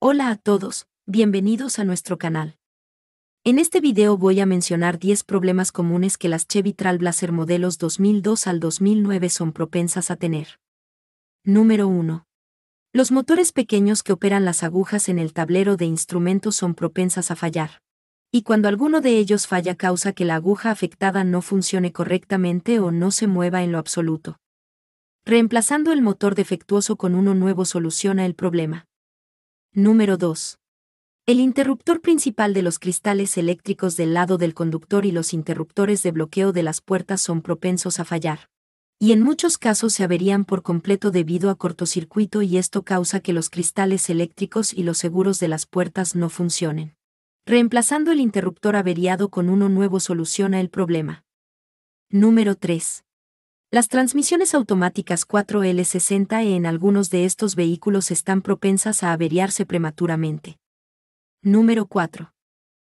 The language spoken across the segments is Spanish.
Hola a todos, bienvenidos a nuestro canal. En este video voy a mencionar 10 problemas comunes que las Chevy Trailblazer modelos 2002 al 2009 son propensas a tener. Número 1. Los motores pequeños que operan las agujas en el tablero de instrumentos son propensas a fallar. Y cuando alguno de ellos falla causa que la aguja afectada no funcione correctamente o no se mueva en lo absoluto. Reemplazando el motor defectuoso con uno nuevo soluciona el problema. Número 2. El interruptor principal de los cristales eléctricos del lado del conductor y los interruptores de bloqueo de las puertas son propensos a fallar. Y en muchos casos se averían por completo debido a cortocircuito y esto causa que los cristales eléctricos y los seguros de las puertas no funcionen. Reemplazando el interruptor averiado con uno nuevo soluciona el problema. Número 3. Las transmisiones automáticas 4L60E en algunos de estos vehículos están propensas a averiarse prematuramente. Número 4.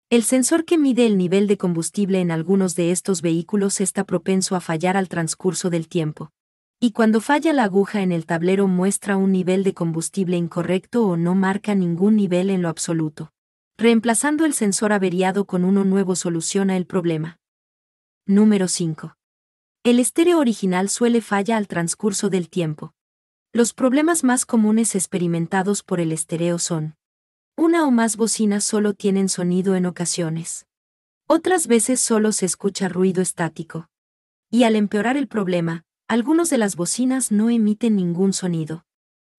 El sensor que mide el nivel de combustible en algunos de estos vehículos está propenso a fallar al transcurso del tiempo. Y cuando falla la aguja en el tablero muestra un nivel de combustible incorrecto o no marca ningún nivel en lo absoluto. Reemplazando el sensor averiado con uno nuevo soluciona el problema. Número 5. El estéreo original suele falla al transcurso del tiempo. Los problemas más comunes experimentados por el estéreo son una o más bocinas solo tienen sonido en ocasiones. Otras veces solo se escucha ruido estático. Y al empeorar el problema, algunos de las bocinas no emiten ningún sonido.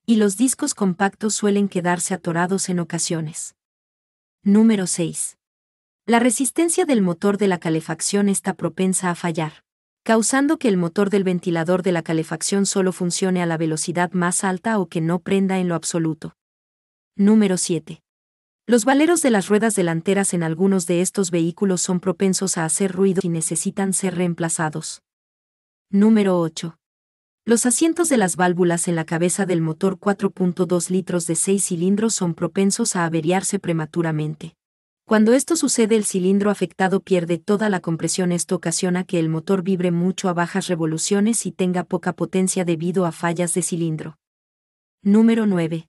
Y los discos compactos suelen quedarse atorados en ocasiones. Número 6. La resistencia del motor de la calefacción está propensa a fallar causando que el motor del ventilador de la calefacción solo funcione a la velocidad más alta o que no prenda en lo absoluto. Número 7. Los valeros de las ruedas delanteras en algunos de estos vehículos son propensos a hacer ruido y necesitan ser reemplazados. Número 8. Los asientos de las válvulas en la cabeza del motor 4.2 litros de 6 cilindros son propensos a averiarse prematuramente. Cuando esto sucede el cilindro afectado pierde toda la compresión. Esto ocasiona que el motor vibre mucho a bajas revoluciones y tenga poca potencia debido a fallas de cilindro. Número 9.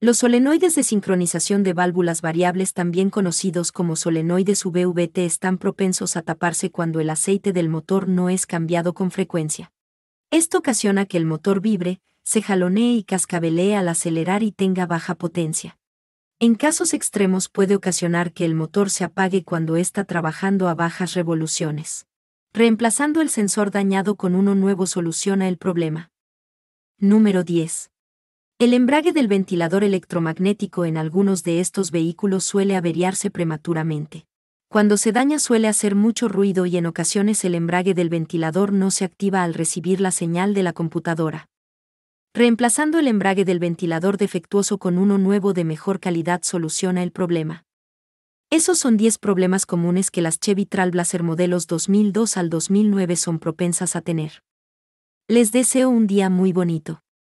Los solenoides de sincronización de válvulas variables, también conocidos como solenoides VVT, están propensos a taparse cuando el aceite del motor no es cambiado con frecuencia. Esto ocasiona que el motor vibre, se jalonee y cascabelee al acelerar y tenga baja potencia. En casos extremos puede ocasionar que el motor se apague cuando está trabajando a bajas revoluciones. Reemplazando el sensor dañado con uno nuevo soluciona el problema. Número 10. El embrague del ventilador electromagnético en algunos de estos vehículos suele averiarse prematuramente. Cuando se daña suele hacer mucho ruido y en ocasiones el embrague del ventilador no se activa al recibir la señal de la computadora. Reemplazando el embrague del ventilador defectuoso con uno nuevo de mejor calidad soluciona el problema. Esos son 10 problemas comunes que las Chevy Trailblazer modelos 2002 al 2009 son propensas a tener. Les deseo un día muy bonito.